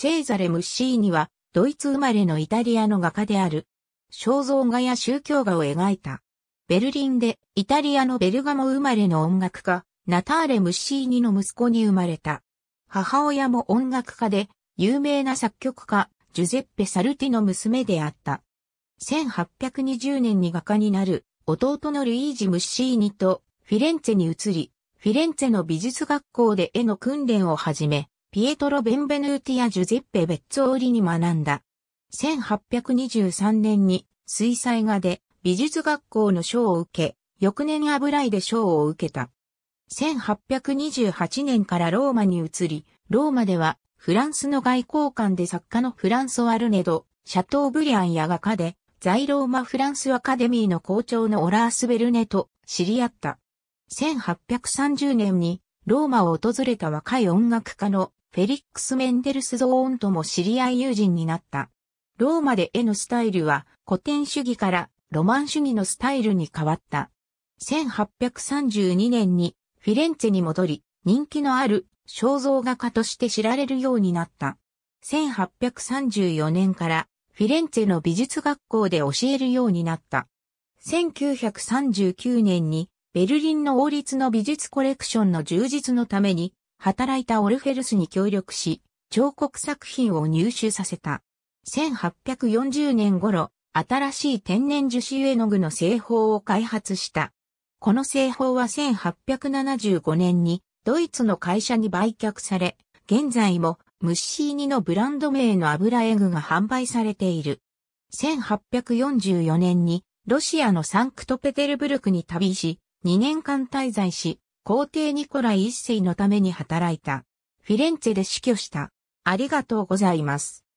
チェーザレ・ムッシーニは、ドイツ生まれのイタリアの画家である。肖像画や宗教画を描いた。ベルリンで、イタリアのベルガモ生まれの音楽家、ナターレ・ムッシーニの息子に生まれた。母親も音楽家で、有名な作曲家、ジュゼッペ・サルティの娘であった。1820年に画家になる、弟のルイージ・ムッシーニと、フィレンツェに移り、フィレンツェの美術学校で絵の訓練を始め、ピエトロ・ベンベヌーティア・ジュゼッペ・ベッツォーリに学んだ。1823年に水彩画で美術学校の賞を受け、翌年油絵で賞を受けた。1828年からローマに移り、ローマではフランスの外交官で作家のフランソワルネド、シャトーブリアンや画家で、在ローマフランスアカデミーの校長のオラース・ベルネと知り合った。1830年にローマを訪れた若い音楽家のフェリックス・メンデルスゾーンとも知り合い友人になった。ローマで絵のスタイルは古典主義からロマン主義のスタイルに変わった。1832年にフィレンツェに戻り、人気のある肖像画家として知られるようになった。1834年からフィレンツェの美術学校で教えるようになった。1939年にベルリンの王立の美術コレクションの充実のために働いたオルフェルスに協力し、彫刻作品を入手させた。1840年頃、新しい天然樹脂絵の具の製法を開発した。この製法は1875年にドイツの会社に売却され、現在もムッシーニのブランド名の油絵具が販売されている。1844年にロシアのサンクトペテルブルクに旅し、2年間滞在し、皇帝ニコライ一世のために働いた。フィレンツェで死去した。ありがとうございます。